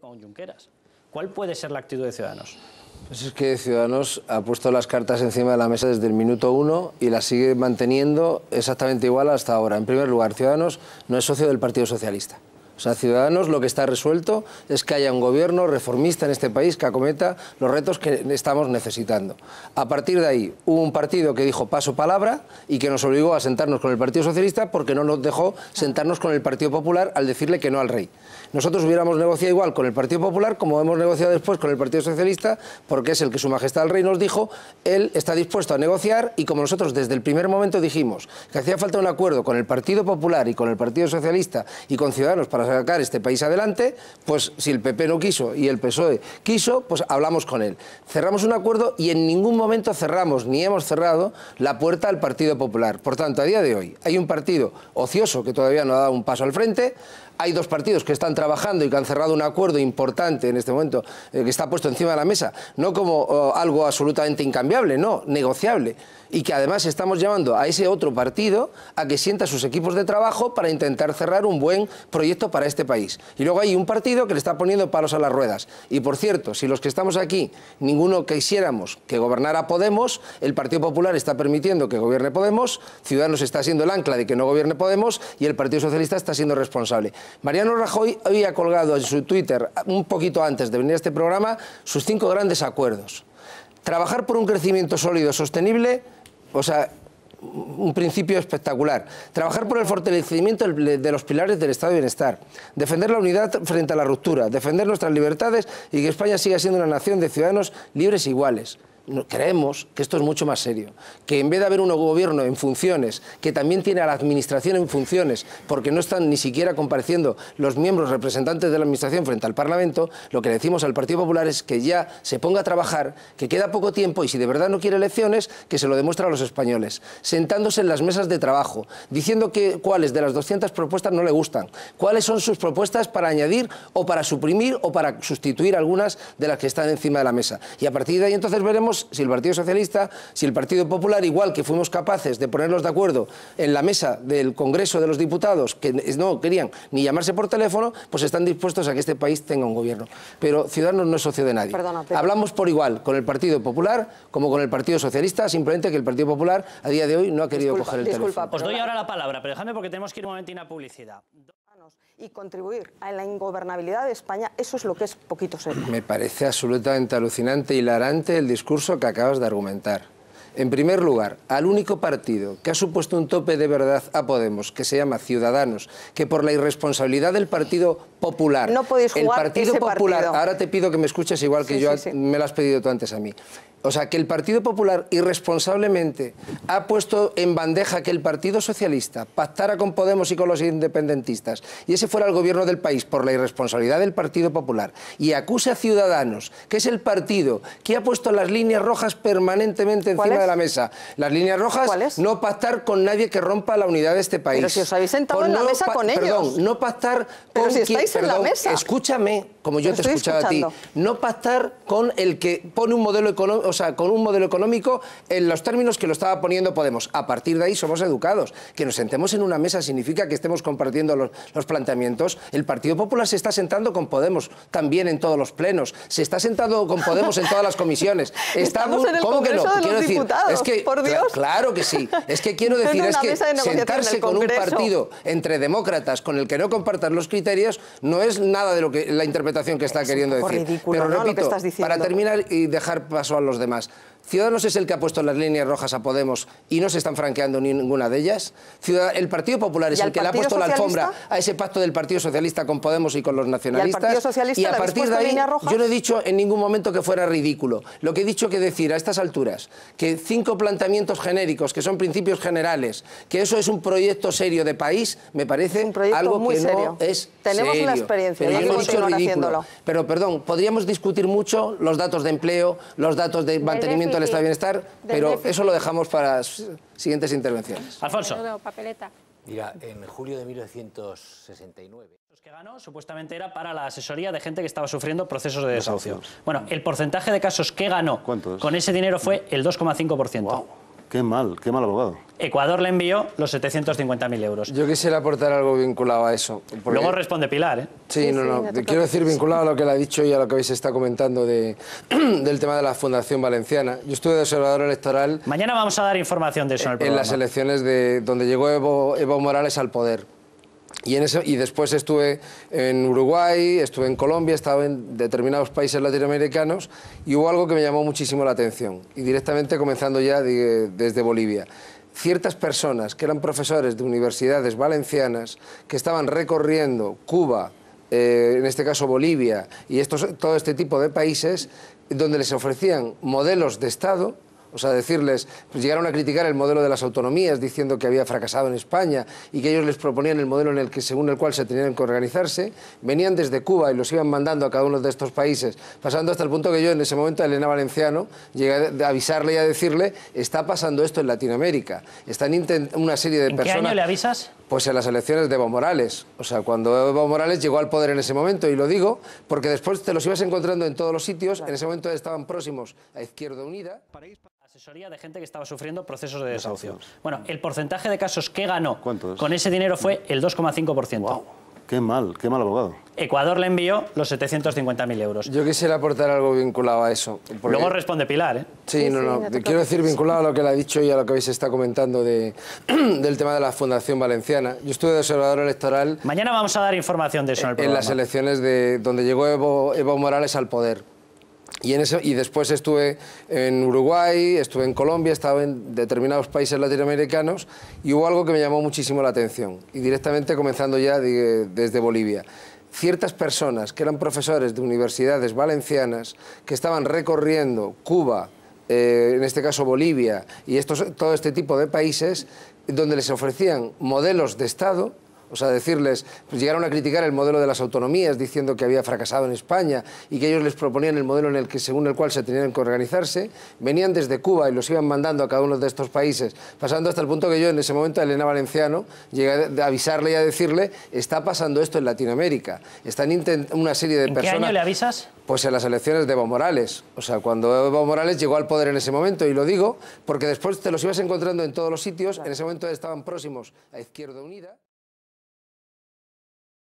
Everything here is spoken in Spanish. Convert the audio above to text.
con Junqueras. ¿Cuál puede ser la actitud de Ciudadanos? Pues es que Ciudadanos ha puesto las cartas encima de la mesa desde el minuto uno y las sigue manteniendo exactamente igual hasta ahora. En primer lugar, Ciudadanos no es socio del Partido Socialista. O sea, Ciudadanos lo que está resuelto es que haya un gobierno reformista en este país que acometa los retos que estamos necesitando. A partir de ahí hubo un partido que dijo paso palabra y que nos obligó a sentarnos con el Partido Socialista porque no nos dejó sentarnos con el Partido Popular al decirle que no al rey. Nosotros hubiéramos negociado igual con el Partido Popular como hemos negociado después con el Partido Socialista porque es el que su majestad el rey nos dijo, él está dispuesto a negociar y como nosotros desde el primer momento dijimos que hacía falta un acuerdo con el Partido Popular y con el Partido Socialista y con Ciudadanos para sacar este país adelante, pues si el PP no quiso y el PSOE quiso, pues hablamos con él. Cerramos un acuerdo y en ningún momento cerramos ni hemos cerrado la puerta al Partido Popular. Por tanto, a día de hoy hay un partido ocioso que todavía no ha dado un paso al frente, hay dos partidos que están trabajando y que han cerrado un acuerdo importante en este momento eh, que está puesto encima de la mesa, no como oh, algo absolutamente incambiable, no, negociable y que además estamos llamando a ese otro partido a que sienta sus equipos de trabajo para intentar cerrar un buen proyecto para este país. Y luego hay un partido que le está poniendo palos a las ruedas. Y por cierto, si los que estamos aquí, ninguno quisiéramos que gobernara Podemos, el Partido Popular está permitiendo que gobierne Podemos, Ciudadanos está siendo el ancla de que no gobierne Podemos y el Partido Socialista está siendo responsable. Mariano Rajoy había colgado en su Twitter, un poquito antes de venir a este programa, sus cinco grandes acuerdos. Trabajar por un crecimiento sólido, sostenible, o sea, un principio espectacular. Trabajar por el fortalecimiento de los pilares del Estado de Bienestar. Defender la unidad frente a la ruptura. Defender nuestras libertades y que España siga siendo una nación de ciudadanos libres e iguales creemos que esto es mucho más serio, que en vez de haber un gobierno en funciones, que también tiene a la administración en funciones, porque no están ni siquiera compareciendo los miembros representantes de la administración frente al Parlamento, lo que le decimos al Partido Popular es que ya se ponga a trabajar, que queda poco tiempo y si de verdad no quiere elecciones, que se lo demuestre a los españoles, sentándose en las mesas de trabajo, diciendo que cuáles de las 200 propuestas no le gustan, cuáles son sus propuestas para añadir o para suprimir o para sustituir algunas de las que están encima de la mesa. Y a partir de ahí entonces veremos si el Partido Socialista, si el Partido Popular, igual que fuimos capaces de ponerlos de acuerdo en la mesa del Congreso de los Diputados, que no querían ni llamarse por teléfono, pues están dispuestos a que este país tenga un gobierno. Pero Ciudadanos no es socio de nadie. Hablamos por igual con el Partido Popular como con el Partido Socialista, simplemente que el Partido Popular a día de hoy no ha querido coger el teléfono. Os doy ahora la palabra, pero déjame porque tenemos que ir un momento a publicidad y contribuir a la ingobernabilidad de España, eso es lo que es poquito serio. Me parece absolutamente alucinante, y hilarante el discurso que acabas de argumentar. En primer lugar, al único partido que ha supuesto un tope de verdad a Podemos, que se llama Ciudadanos, que por la irresponsabilidad del Partido Popular, no podéis jugar el Partido Popular, ahora te pido que me escuches igual que yo, me lo has pedido tú antes a mí. O sea, que el Partido Popular irresponsablemente ha puesto en bandeja que el Partido Socialista pactara con Podemos y con los independentistas y ese fuera el gobierno del país por la irresponsabilidad del Partido Popular y acuse a Ciudadanos, que es el partido que ha puesto las líneas rojas permanentemente encima de la mesa. Las líneas rojas, no pactar con nadie que rompa la unidad de este país. Pero si os habéis sentado en la mesa con ellos. Perdón, no pactar Pero si estáis en la mesa. Escúchame, como yo te he a ti. No pactar con el que pone un modelo económico, o sea, con un modelo económico en los términos que lo estaba poniendo Podemos. A partir de ahí somos educados. Que nos sentemos en una mesa significa que estemos compartiendo los, planteamientos. El Partido Popular se está sentando con Podemos también en todos los plenos. Se está sentado con Podemos en todas las comisiones. Estamos, en el ¿cómo que no? Quiero decir, que, claro que sí. Es que quiero decir, es que sentarse con un partido entre demócratas con el que no compartan los criterios no es nada de lo que la interpretación que está queriendo decir. Pero ¿no? repito, para terminar y dejar paso a los demás, Ciudadanos es el que ha puesto las líneas rojas a Podemos y no se están franqueando ninguna de ellas. El Partido Popular es el que le ha puesto la alfombra a ese pacto del Partido Socialista con Podemos y con los nacionalistas. Y, Partido Socialista a partir de ahí, yo no he dicho en ningún momento que fuera ridículo. Lo que he dicho que decir a estas alturas que cinco planteamientos genéricos, que son principios generales, que eso es un proyecto serio de país, me parece algo muy serio. es Tenemos una experiencia, pero no Pero perdón, podríamos discutir mucho los datos de empleo, los datos de mantenimiento el Estado Bienestar, pero eso lo dejamos para siguientes intervenciones. Alfonso. Papeleta. Mira, en julio de 1969 que ganó supuestamente era para la asesoría de gente que estaba sufriendo procesos de desahucio. Bueno, el porcentaje de casos que ganó con ese dinero fue el 2,5%. Wow. Qué mal, qué mal abogado. Ecuador le envió los 750.000 euros. Yo quisiera aportar algo vinculado a eso. Luego responde Pilar, ¿eh? Sí, no, no. Quiero decir, vinculado a lo que le ha dicho y a lo que se está comentando de, del tema de la Fundación Valenciana. Yo estuve de observador electoral... Mañana vamos a dar información de eso en el En las elecciones de donde llegó Evo Morales al poder. Y, y después estuve en Uruguay, estuve en Colombia, estaba en determinados países latinoamericanos y hubo algo que me llamó muchísimo la atención. Y directamente comenzando ya desde Bolivia. Ciertas personas que eran profesores de universidades valencianas que estaban recorriendo Cuba, eh, en este caso Bolivia y todo este tipo de países, donde les ofrecían modelos de Estado o sea, decirles, pues, llegaron a criticar el modelo de las autonomías, diciendo que había fracasado en España y que ellos les proponían el modelo en el que, según el cual se tenían que organizarse. Venían desde Cuba y los iban mandando a cada uno de estos países, pasando hasta el punto que yo, en ese momento, a Elena Valenciano, llegué a avisarle y a decirle, está pasando esto en Latinoamérica. Están una serie de personas... qué año le avisas? Pues en las elecciones de Evo Morales. O sea, cuando Evo Morales llegó al poder en ese momento, y lo digo porque después te los ibas encontrando en todos los sitios, en ese momento estaban próximos a Izquierda Unida. Asesoría de gente que estaba sufriendo procesos de desahucio. Bueno, el porcentaje de casos que ganó con ese dinero fue el 2,5%. Qué mal, qué mal abogado. Ecuador le envió los 750.000 euros. Yo quisiera aportar algo vinculado a eso. Luego responde Pilar, ¿eh? Sí, no, no. Quiero decir, vinculado a lo que le ha dicho y a lo que se está comentando de, del tema de la Fundación Valenciana. Yo estuve de observador electoral... Mañana vamos a dar información de eso en el programa. En las elecciones de donde llegó Evo Morales al poder. Y, y después estuve en Uruguay, estuve en Colombia, estaba en determinados países latinoamericanos y hubo algo que me llamó muchísimo la atención. Y directamente comenzando ya desde Bolivia. Ciertas personas que eran profesores de universidades valencianas que estaban recorriendo Cuba, eh, en este caso Bolivia y todo este tipo de países, donde les ofrecían modelos de Estado o sea, decirles, pues, llegaron a criticar el modelo de las autonomías, diciendo que había fracasado en España y que ellos les proponían el modelo en el que, según el cual se tenían que organizarse. Venían desde Cuba y los iban mandando a cada uno de estos países, pasando hasta el punto que yo en ese momento Elena Valenciano llegué a avisarle y a decirle, está pasando esto en Latinoamérica. Están una serie de personas... ¿En qué año le avisas? Pues en las elecciones de Evo Morales. O sea, cuando Evo Morales llegó al poder en ese momento, y lo digo porque después te los ibas encontrando en todos los sitios, en ese momento estaban próximos a Izquierda Unida.